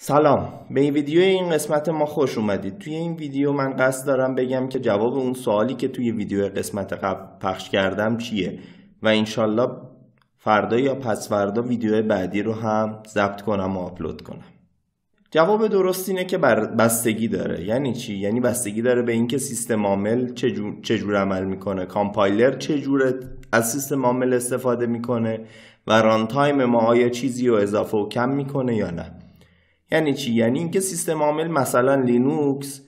سلام به این ویدیو این قسمت ما خوش اومدید توی این ویدیو من قصد دارم بگم که جواب اون سوالی که توی ویدیو قسمت قبل پخش کردم چیه و انشالله فردا یا پس فردا ویدیو بعدی رو هم ضبط کنم و آپلود کنم جواب درست اینه که بر بستگی داره یعنی چی یعنی بستگی داره به اینکه سیستم عامل چجور, عمل میکنه کامپایلر چجور از سیستم عامل استفاده میکنه و رانتایم ما آیا چیزی رو اضافه و کم میکنه یا نه یعنی چی یعنی اینکه سیستم عامل مثلا لینوکس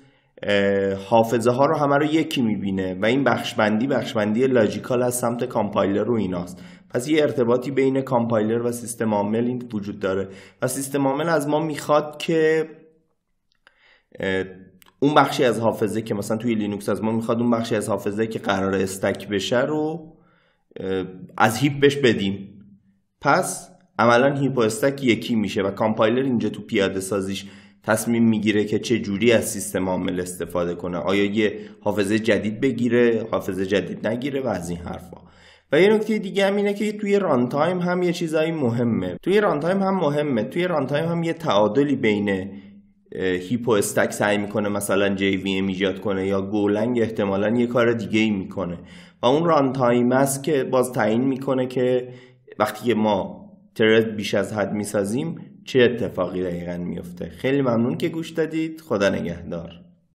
حافظه ها رو همه رو یکی میبینه و این بخشبندی بخشبندی لاجیکال از سمت کامپایلر رو ایناست پس یه ارتباطی بین کامپایلر و سیستم عامل این وجود داره و سیستم عامل از ما میخواد که اون بخشی از حافظه که مثلا توی لینوکس از ما میخواد اون بخشی از حافظه که قرار استک بشه رو از هیپ بهش بدیم پس عملا استک یکی میشه و کامپایلر اینجا تو پیاده سازیش تصمیم میگیره که چه جوری از سیستم عامل استفاده کنه آیا یه حافظه جدید بگیره حافظه جدید نگیره و از این حرفا و یه نکته دیگه هم اینه که توی رانتایم هم یه چیزای مهمه توی رانتایم هم مهمه توی رانتایم هم یه تعادلی بین هیپو استک سعی میکنه مثلا جی وی ایجاد کنه یا گولنگ احتمالا یه کار دیگه ای میکنه و اون ران تایم است که باز تعیین میکنه که وقتی که ما ترد بیش از حد میسازیم چه اتفاقی دقیقا میفته خیلی ممنون که گوش دادید خدا نگهدار